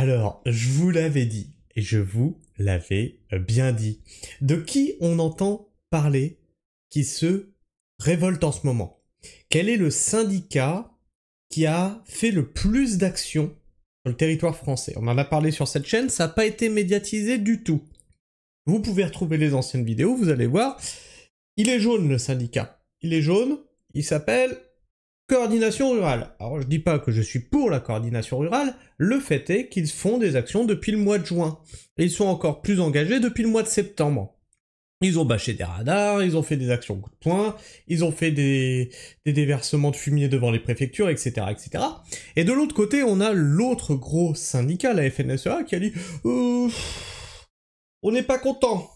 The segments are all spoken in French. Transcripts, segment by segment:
Alors, je vous l'avais dit, et je vous l'avais euh, bien dit. De qui on entend parler qui se révolte en ce moment Quel est le syndicat qui a fait le plus d'actions sur le territoire français On en a parlé sur cette chaîne, ça n'a pas été médiatisé du tout. Vous pouvez retrouver les anciennes vidéos, vous allez voir. Il est jaune le syndicat. Il est jaune, il s'appelle Coordination rurale. Alors je dis pas que je suis pour la coordination rurale, le fait est qu'ils font des actions depuis le mois de juin. Et ils sont encore plus engagés depuis le mois de septembre. Ils ont bâché des radars, ils ont fait des actions coup de poing, ils ont fait des, des déversements de fumier devant les préfectures, etc., etc. Et de l'autre côté, on a l'autre gros syndicat, la FNSEA, qui a dit euh, on n'est pas content.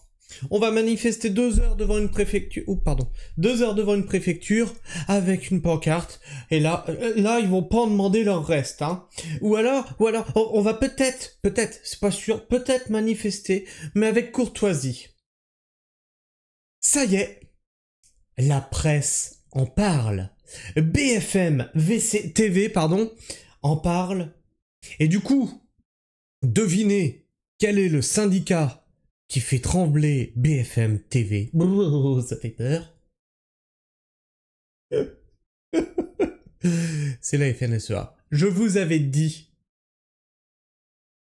On va manifester deux heures devant une préfecture, ou oh, pardon, deux heures devant une préfecture avec une pancarte. Et là, euh, là, ils vont pas en demander leur reste, hein. Ou alors, ou alors, on, va peut-être, peut-être, c'est pas sûr, peut-être manifester, mais avec courtoisie. Ça y est, la presse en parle. BFM, VCTV TV, pardon, en parle. Et du coup, devinez quel est le syndicat qui fait trembler BFM TV. ça fait peur. C'est la FNSEA. Je vous avais dit,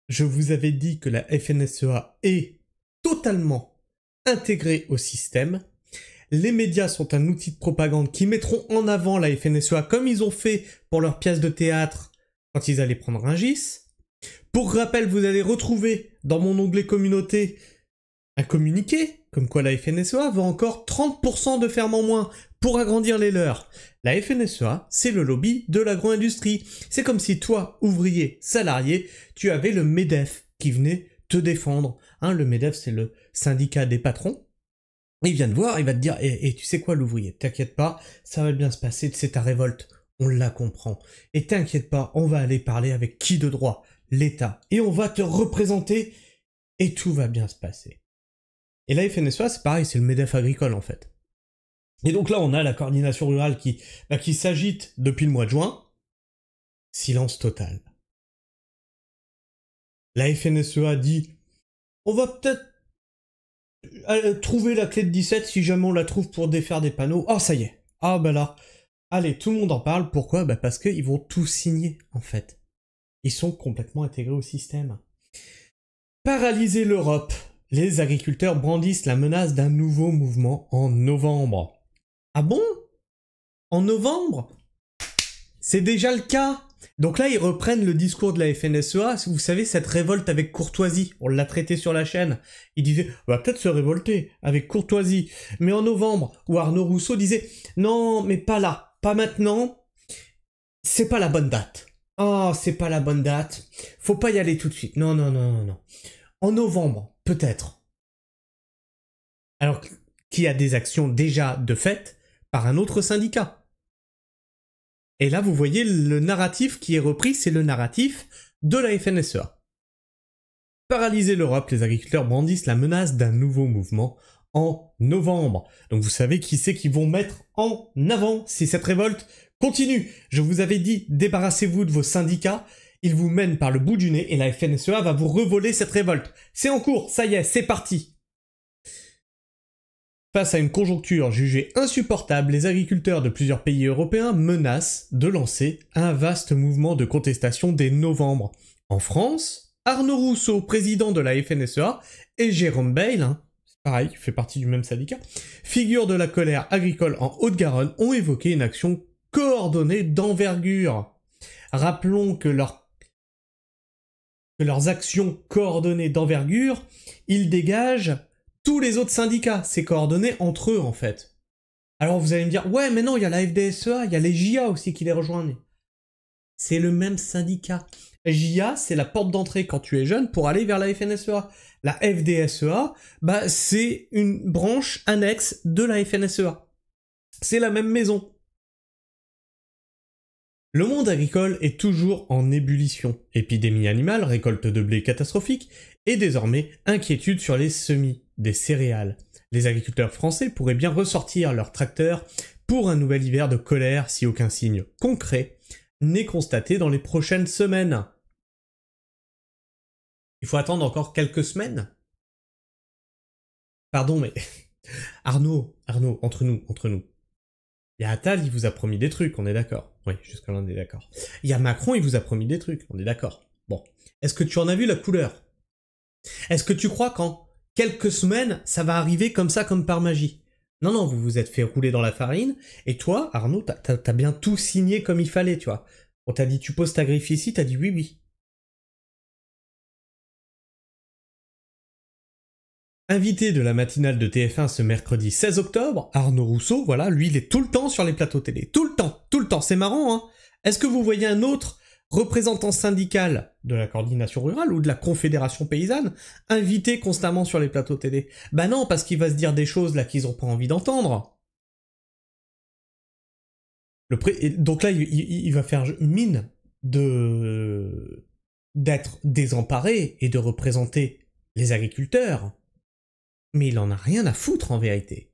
je vous avais dit que la FNSEA est totalement intégrée au système. Les médias sont un outil de propagande qui mettront en avant la FNSEA comme ils ont fait pour leur pièce de théâtre quand ils allaient prendre un GIS. Pour rappel, vous allez retrouver dans mon onglet communauté communiquer communiqué, comme quoi la FNSEA veut encore 30% de fermes en moins pour agrandir les leurs. La FNSEA, c'est le lobby de l'agro-industrie. C'est comme si toi, ouvrier, salarié, tu avais le MEDEF qui venait te défendre. Hein, le MEDEF, c'est le syndicat des patrons. Il vient te voir, il va te dire, et eh, eh, tu sais quoi l'ouvrier, t'inquiète pas, ça va bien se passer, c'est ta révolte, on la comprend. Et t'inquiète pas, on va aller parler avec qui de droit L'État. Et on va te représenter, et tout va bien se passer. Et la e FNSEA, c'est pareil, c'est le MEDEF agricole en fait. Et donc là, on a la coordination rurale qui, bah, qui s'agite depuis le mois de juin. Silence total. La FNSEA dit on va peut-être euh, trouver la clé de 17 si jamais on la trouve pour défaire des panneaux. Oh, ça y est. Ah, bah là. Allez, tout le monde en parle. Pourquoi Bah parce qu'ils vont tout signer, en fait. Ils sont complètement intégrés au système. Paralyser l'Europe les agriculteurs brandissent la menace d'un nouveau mouvement en novembre. Ah bon En novembre C'est déjà le cas Donc là, ils reprennent le discours de la FNSEA, vous savez, cette révolte avec courtoisie, on l'a traité sur la chaîne. Ils disaient « on bah, va peut-être se révolter avec courtoisie. Mais en novembre, où Arnaud Rousseau disait, non, mais pas là, pas maintenant, c'est pas la bonne date. Oh, c'est pas la bonne date. Faut pas y aller tout de suite. Non, non, non, non, non en novembre, peut-être. Alors qu'il y a des actions déjà de fait par un autre syndicat. Et là, vous voyez, le narratif qui est repris, c'est le narratif de la FNSEA. Paralyser l'Europe, les agriculteurs brandissent la menace d'un nouveau mouvement en novembre. Donc vous savez qui c'est qu'ils vont mettre en avant si cette révolte continue. Je vous avais dit, débarrassez-vous de vos syndicats il vous mènent par le bout du nez et la FNSEA va vous revoler cette révolte. C'est en cours, ça y est, c'est parti. Face à une conjoncture jugée insupportable, les agriculteurs de plusieurs pays européens menacent de lancer un vaste mouvement de contestation dès novembre. En France, Arnaud Rousseau, président de la FNSEA, et Jérôme Bale, hein, pareil, pareil, fait partie du même syndicat, figure de la colère agricole en Haute-Garonne, ont évoqué une action coordonnée d'envergure. Rappelons que leur de leurs actions coordonnées d'envergure, ils dégagent tous les autres syndicats. C'est coordonné entre eux, en fait. Alors vous allez me dire, ouais, mais non, il y a la FDSEA, il y a les JA aussi qui les rejoignent. C'est le même syndicat. JA, c'est la porte d'entrée quand tu es jeune pour aller vers la FNSEA. La FDSEA, bah, c'est une branche annexe de la FNSEA. C'est la même maison. Le monde agricole est toujours en ébullition. Épidémie animale, récolte de blé catastrophique et désormais inquiétude sur les semis des céréales. Les agriculteurs français pourraient bien ressortir leurs tracteurs pour un nouvel hiver de colère si aucun signe concret n'est constaté dans les prochaines semaines. Il faut attendre encore quelques semaines Pardon, mais Arnaud, Arnaud, entre nous, entre nous. Il y a Attal, il vous a promis des trucs, on est d'accord. Oui, jusqu'à là, on est d'accord. Il y a Macron, il vous a promis des trucs, on est d'accord. Bon. Est-ce que tu en as vu la couleur Est-ce que tu crois qu'en quelques semaines, ça va arriver comme ça, comme par magie Non, non, vous vous êtes fait rouler dans la farine, et toi, Arnaud, t'as bien tout signé comme il fallait, tu vois. On t'a dit, tu poses ta griffe ici, t'as dit oui, oui. Invité de la matinale de TF1 ce mercredi 16 octobre, Arnaud Rousseau, voilà, lui il est tout le temps sur les plateaux télé, tout le temps, tout le temps, c'est marrant, hein Est-ce que vous voyez un autre représentant syndical de la coordination rurale ou de la confédération paysanne, invité constamment sur les plateaux télé. Ben non, parce qu'il va se dire des choses là qu'ils n'ont pas envie d'entendre. Donc là, il, il, va faire mine de d'être désemparé et de représenter les agriculteurs. Mais il en a rien à foutre en vérité.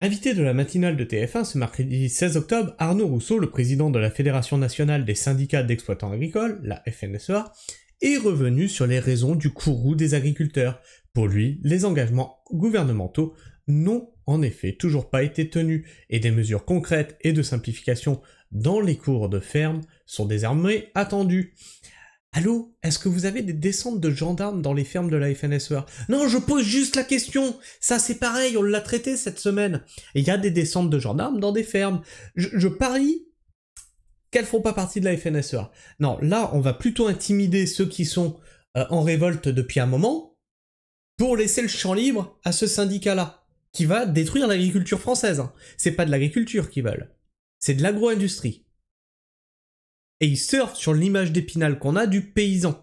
Invité de la matinale de TF1 ce mercredi 16 octobre, Arnaud Rousseau, le président de la Fédération nationale des syndicats d'exploitants agricoles, la FNSEA, est revenu sur les raisons du courroux des agriculteurs. Pour lui, les engagements gouvernementaux n'ont en effet toujours pas été tenus et des mesures concrètes et de simplification dans les cours de ferme sont désormais attendues. Allô, est-ce que vous avez des descentes de gendarmes dans les fermes de la FNSEA Non, je pose juste la question. Ça, c'est pareil, on l'a traité cette semaine. Il y a des descentes de gendarmes dans des fermes. Je, parie qu'elles font pas partie de la FNSEA. Non, là, on va plutôt intimider ceux qui sont euh, en révolte depuis un moment pour laisser le champ libre à ce syndicat-là qui va détruire l'agriculture française. C'est pas de l'agriculture qu'ils veulent, c'est de l'agro-industrie et il surfe sur l'image d'épinal qu'on a du paysan.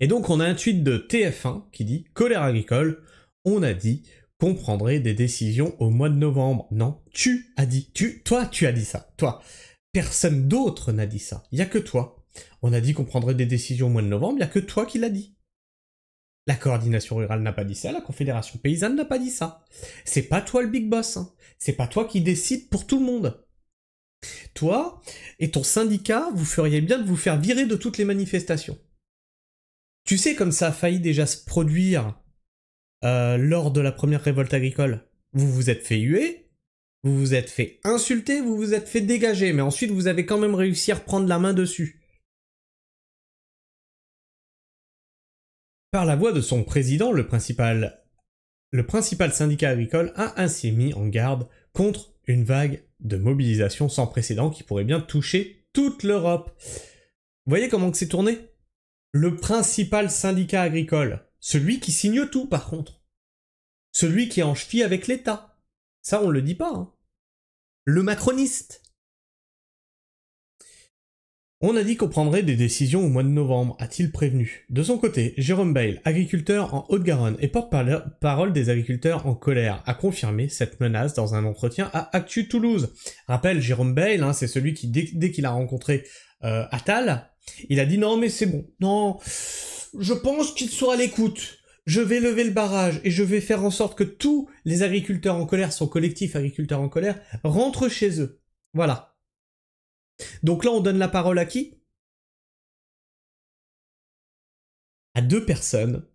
Et donc on a un tweet de TF1 qui dit Colère agricole, on a dit qu'on prendrait des décisions au mois de novembre. Non, tu as dit, tu, toi tu as dit ça, toi. Personne d'autre n'a dit ça, il n'y a que toi. On a dit qu'on prendrait des décisions au mois de novembre, il n'y a que toi qui l'as dit. La coordination rurale n'a pas dit ça, la confédération paysanne n'a pas dit ça. C'est pas toi le big boss, hein. c'est pas toi qui décide pour tout le monde. Toi et ton syndicat, vous feriez bien de vous faire virer de toutes les manifestations. Tu sais comme ça a failli déjà se produire euh, lors de la première révolte agricole. Vous vous êtes fait huer, vous vous êtes fait insulter, vous vous êtes fait dégager, mais ensuite vous avez quand même réussi à reprendre la main dessus. Par la voix de son président, le principal, le principal syndicat agricole a ainsi mis en garde contre une vague de mobilisation sans précédent qui pourrait bien toucher toute l'Europe. Vous voyez comment que c'est tourné Le principal syndicat agricole, celui qui signe tout par contre, celui qui est en cheville avec l'État, ça on le dit pas. Hein. Le macroniste, on a dit qu'on prendrait des décisions au mois de novembre, a-t-il prévenu. De son côté, Jérôme Bale, agriculteur en Haute-Garonne et porte-parole des agriculteurs en colère, a confirmé cette menace dans un entretien à Actu Toulouse. Rappel, Jérôme Bale, hein, c'est celui qui, dès, qu'il a rencontré euh, Attal, il a dit non mais c'est bon, non, je pense qu'il sera à l'écoute. Je vais lever le barrage et je vais faire en sorte que tous les agriculteurs en colère, son collectif agriculteurs en colère, rentrent chez eux. Voilà. Donc là, on donne la parole à qui À deux personnes.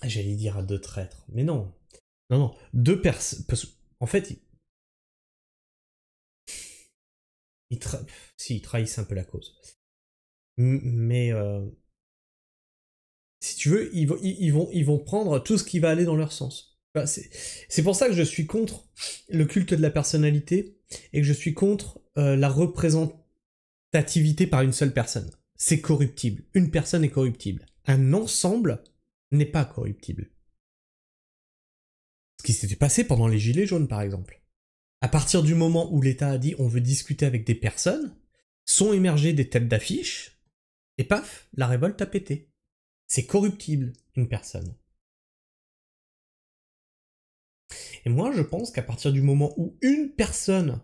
Ah, j'allais dire à deux traîtres, mais non. Non, non. Deux personnes. En fait, ils... trahissent un peu la cause. Mais... Euh, si tu veux, ils ils, vont, ils vont prendre tout ce qui va aller dans leur sens c'est pour ça que je suis contre le culte de la personnalité et que je suis contre euh, la représentativité par une seule personne. C'est corruptible. Une personne est corruptible. Un ensemble n'est pas corruptible. Ce qui s'était passé pendant les Gilets jaunes, par exemple. À partir du moment où l'État a dit on veut discuter avec des personnes, sont émergées des têtes d'affiche, et paf, la révolte a pété. C'est corruptible, une personne. moi, je pense qu'à partir du moment où une personne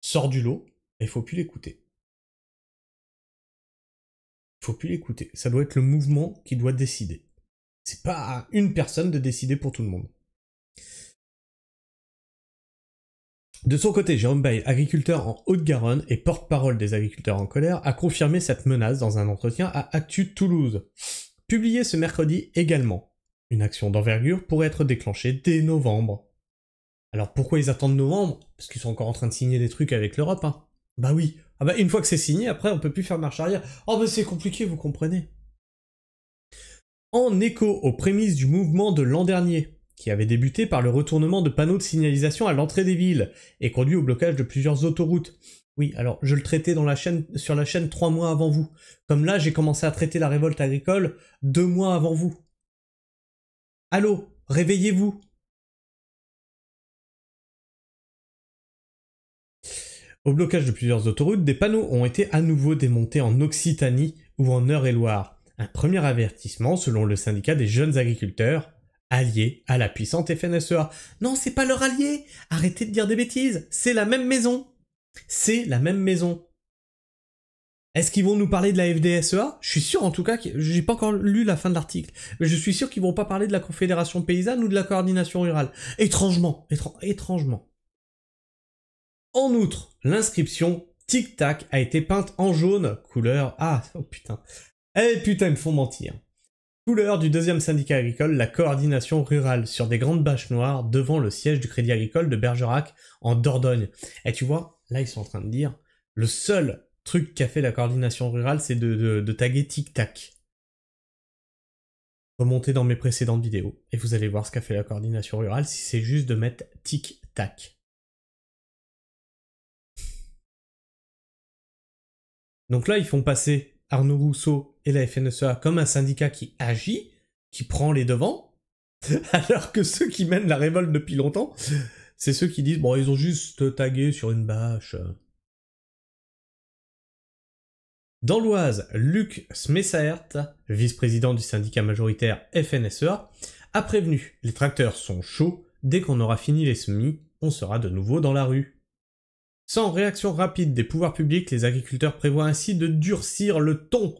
sort du lot, il faut plus l'écouter. Il faut plus l'écouter. Ça doit être le mouvement qui doit décider. C'est pas à une personne de décider pour tout le monde. De son côté, Jérôme Bay, agriculteur en Haute-Garonne et porte-parole des agriculteurs en colère, a confirmé cette menace dans un entretien à Actu Toulouse. Publié ce mercredi également. Une action d'envergure pourrait être déclenchée dès novembre. Alors pourquoi ils attendent novembre Parce qu'ils sont encore en train de signer des trucs avec l'Europe. Hein. Bah oui. Ah bah une fois que c'est signé, après on peut plus faire marche arrière. Oh bah c'est compliqué, vous comprenez. En écho aux prémices du mouvement de l'an dernier, qui avait débuté par le retournement de panneaux de signalisation à l'entrée des villes et conduit au blocage de plusieurs autoroutes. Oui, alors je le traitais dans la chaîne, sur la chaîne trois mois avant vous. Comme là, j'ai commencé à traiter la révolte agricole deux mois avant vous. Allô, réveillez-vous Au blocage de plusieurs autoroutes, des panneaux ont été à nouveau démontés en Occitanie ou en Eure-et-Loire. Un premier avertissement selon le syndicat des jeunes agriculteurs, allié à la puissante FNSEA. Non, c'est pas leur allié Arrêtez de dire des bêtises C'est la même maison C'est la même maison est-ce qu'ils vont nous parler de la FDSEA Je suis sûr en tout cas, j'ai pas encore lu la fin de l'article, mais je suis sûr qu'ils vont pas parler de la Confédération paysanne ou de la coordination rurale. Étrangement, étrangement. En outre, l'inscription Tic Tac a été peinte en jaune, couleur ah oh putain, eh putain ils me font mentir. Couleur du deuxième syndicat agricole, la coordination rurale, sur des grandes bâches noires devant le siège du Crédit Agricole de Bergerac en Dordogne. Et eh, tu vois, là ils sont en train de dire, le seul truc qu'a fait la coordination rurale, c'est de, taguer tic-tac. Remontez dans mes précédentes vidéos et vous allez voir ce qu'a fait la coordination rurale si c'est juste de mettre tic-tac. Donc là, ils font passer Arnaud Rousseau et la FNSEA comme un syndicat qui agit, qui prend les devants, alors que ceux qui mènent la révolte depuis longtemps, c'est ceux qui disent bon, ils ont juste tagué sur une bâche. Euh. Dans l'Oise, Luc Smessaert, vice-président du syndicat majoritaire FNSEA, a prévenu les tracteurs sont chauds, dès qu'on aura fini les semis, on sera de nouveau dans la rue. Sans réaction rapide des pouvoirs publics, les agriculteurs prévoient ainsi de durcir le ton.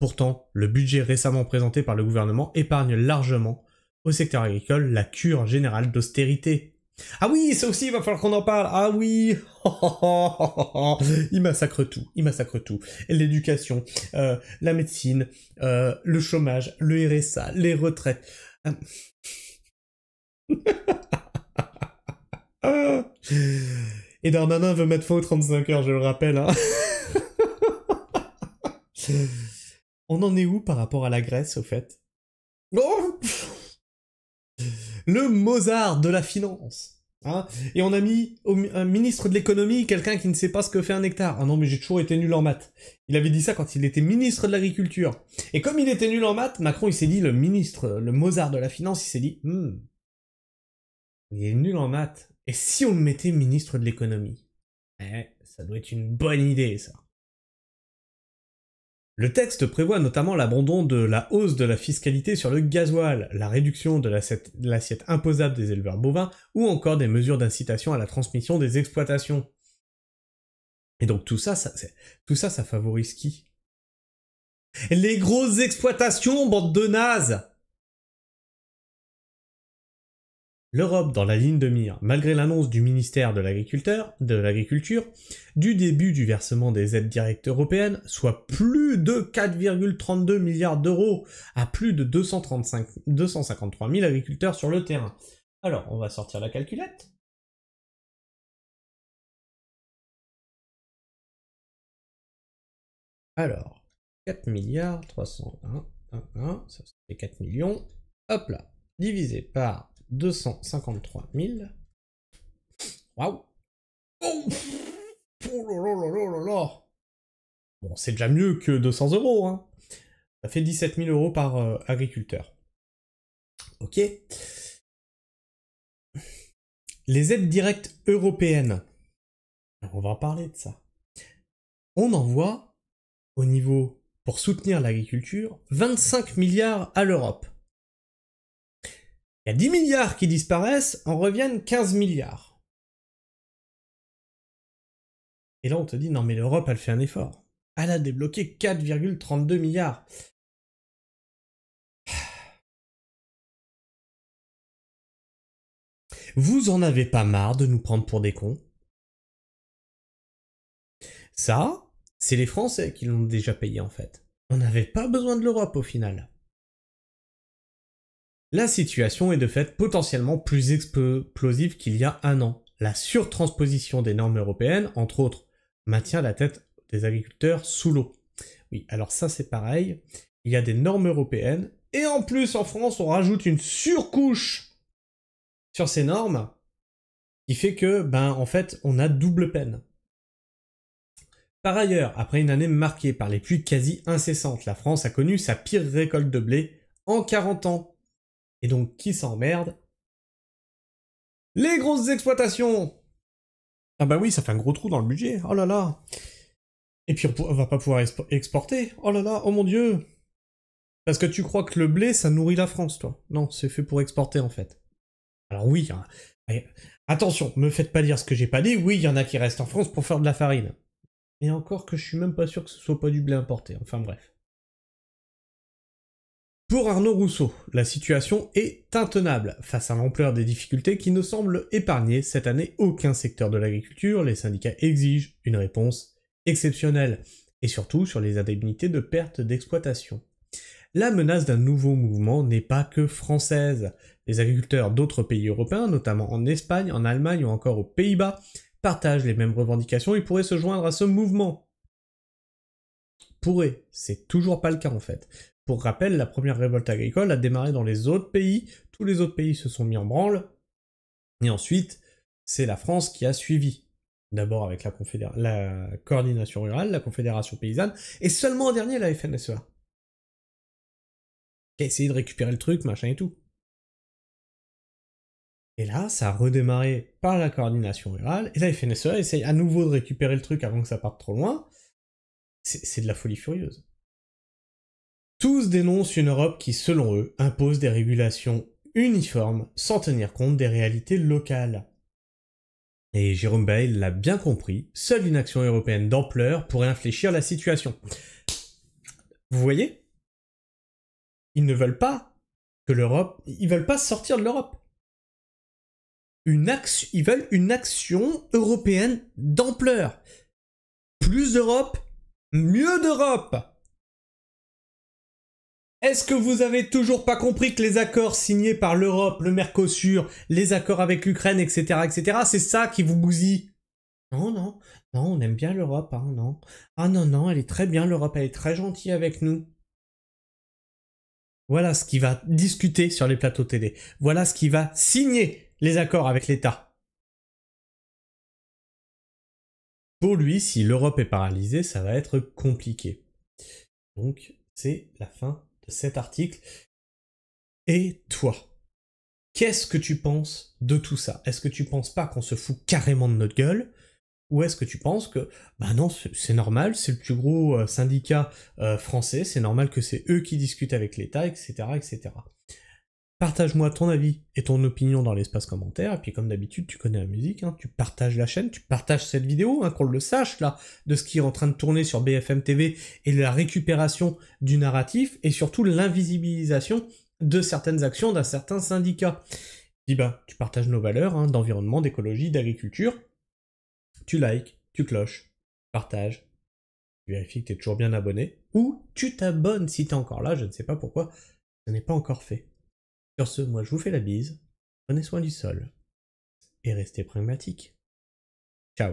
Pourtant, le budget récemment présenté par le gouvernement épargne largement au secteur agricole la cure générale d'austérité ah oui, ça aussi, il va falloir qu'on en parle. Ah oui, il massacre tout, il massacre tout. L'éducation, euh, la médecine, euh, le chômage, le RSA, les retraites. Euh. Et Darmanin veut mettre fin aux 35 heures, je le rappelle. Hein. On en est où par rapport à la Grèce, au fait oh le Mozart de la finance. Hein et on a mis au, un ministre de l'économie, quelqu'un qui ne sait pas ce que fait un hectare. Ah non, mais j'ai toujours été nul en maths. Il avait dit ça quand il était ministre de l'Agriculture. Et comme il était nul en maths, Macron, il s'est dit, le ministre, le Mozart de la Finance, il s'est dit, hmm, il est nul en maths. Et si on le mettait ministre de l'économie eh, Ça doit être une bonne idée, ça. Le texte prévoit notamment l'abandon de la hausse de la fiscalité sur le gasoil, la réduction de l'assiette imposable des éleveurs bovins ou encore des mesures d'incitation à la transmission des exploitations. Et donc tout ça, ça tout ça, ça favorise qui Les grosses exploitations, bande de nazes l'Europe dans la ligne de mire, malgré l'annonce du ministère de l'Agriculture du début du versement des aides directes européennes, soit plus de 4,32 milliards d'euros à plus de 253 000 agriculteurs sur le terrain. Alors, on va sortir la calculette. Alors, 4 milliards ça fait 4 millions. Hop là, divisé par 253 000. Waouh oh, oh là Bon, c'est déjà mieux que 200 euros, hein Ça fait 17 000 euros par euh, agriculteur. Ok Les aides directes européennes. On va en parler de ça. On envoie, au niveau, pour soutenir l'agriculture, 25 milliards à l'Europe. Il y a 10 milliards qui disparaissent, en reviennent 15 milliards. Et là, on te dit, non, mais l'Europe, elle fait un effort. Elle a débloqué 4,32 milliards. Vous en avez pas marre de nous prendre pour des cons Ça, c'est les Français qui l'ont déjà payé en fait. On n'avait pas besoin de l'Europe au final. La situation est de fait potentiellement plus explosive qu'il y a un an. La surtransposition des normes européennes, entre autres, maintient la tête des agriculteurs sous l'eau. Oui, alors ça c'est pareil, il y a des normes européennes, et en plus en France on rajoute une surcouche sur ces normes, qui fait que, ben en fait, on a double peine. Par ailleurs, après une année marquée par les pluies quasi incessantes, la France a connu sa pire récolte de blé en 40 ans. Et donc, qui s'emmerde Les grosses exploitations Ah bah oui, ça fait un gros trou dans le budget, oh là là Et puis on va pas pouvoir exporter, oh là là, oh mon dieu Parce que tu crois que le blé, ça nourrit la France, toi Non, c'est fait pour exporter, en fait. Alors oui, hein. attention, me faites pas dire ce que j'ai pas dit, oui, il y en a qui restent en France pour faire de la farine. Et encore que je suis même pas sûr que ce soit pas du blé importé, enfin bref. Pour Arnaud Rousseau, la situation est intenable face à l'ampleur des difficultés qui ne semblent épargner cette année aucun secteur de l'agriculture. Les syndicats exigent une réponse exceptionnelle et surtout sur les indemnités de perte d'exploitation. La menace d'un nouveau mouvement n'est pas que française. Les agriculteurs d'autres pays européens, notamment en Espagne, en Allemagne ou encore aux Pays-Bas, partagent les mêmes revendications et pourraient se joindre à ce mouvement Pourraient, C'est toujours pas le cas en fait. Pour rappel, la première révolte agricole a démarré dans les autres pays, tous les autres pays se sont mis en branle, et ensuite, c'est la France qui a suivi. D'abord avec la, coordination rurale, la confédération paysanne, et seulement en dernier la FNSEA. Qui a essayé de récupérer le truc, machin et tout. Et là, ça a redémarré par la coordination rurale, et la FNSEA essaye à nouveau de récupérer le truc avant que ça parte trop loin. C'est de la folie furieuse. Tous dénoncent une Europe qui, selon eux, impose des régulations uniformes sans tenir compte des réalités locales. Et Jérôme Bail l'a bien compris, seule une action européenne d'ampleur pourrait infléchir la situation. Vous voyez Ils ne veulent pas que l'Europe, ils veulent pas sortir de l'Europe. Une ils veulent une action européenne d'ampleur. Plus d'Europe, mieux d'Europe. Est-ce que vous avez toujours pas compris que les accords signés par l'Europe, le Mercosur, les accords avec l'Ukraine, etc., etc., c'est ça qui vous bousille Non, non, non, on aime bien l'Europe, hein, non. Ah non, non, elle est très bien l'Europe, elle est très gentille avec nous. Voilà ce qui va discuter sur les plateaux télé. Voilà ce qui va signer les accords avec l'État. Pour lui, si l'Europe est paralysée, ça va être compliqué. Donc, c'est la fin cet article. Et toi, qu'est-ce que tu penses de tout ça Est-ce que tu penses pas qu'on se fout carrément de notre gueule ou est-ce que tu penses que, bah non, c'est normal, c'est le plus gros euh, syndicat euh, français, c'est normal que c'est eux qui discutent avec l'État, etc., etc. Partage-moi ton avis et ton opinion dans l'espace commentaire. Et puis comme d'habitude, tu connais la musique, hein. tu partages la chaîne, tu partages cette vidéo, hein, qu'on le sache là, de ce qui est en train de tourner sur BFM TV et la récupération du narratif et surtout l'invisibilisation de certaines actions d'un certain syndicat. Dis bah, tu partages nos valeurs hein, d'environnement, d'écologie, d'agriculture. Tu likes, tu cloches, partages, tu vérifie que tu es toujours bien abonné. Ou tu t'abonnes si tu es encore là, je ne sais pas pourquoi, ce n'est pas encore fait. Sur ce, moi je vous fais la bise, prenez soin du sol et restez pragmatique. Ciao